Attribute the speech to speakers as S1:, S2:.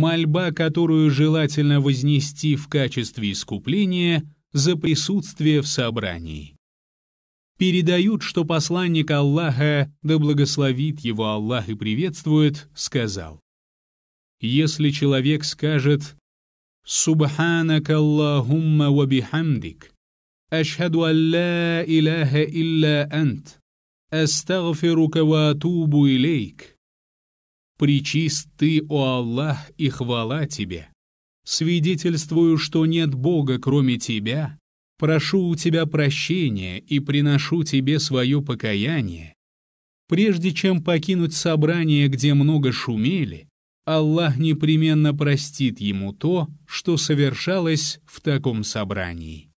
S1: мольба, которую желательно вознести в качестве искупления за присутствие в собрании. Передают, что посланник Аллаха, да благословит его Аллах и приветствует, сказал. Если человек скажет «Субханак Аллахумма ва бихамдик», «Ашхаду алла илляха илля ант», «Астагфирука ва атубу илейк», Причист Ты, о Аллах, и хвала Тебе! Свидетельствую, что нет Бога, кроме Тебя, прошу у Тебя прощения и приношу Тебе свое покаяние. Прежде чем покинуть собрание, где много шумели, Аллах непременно простит ему то, что совершалось в таком собрании.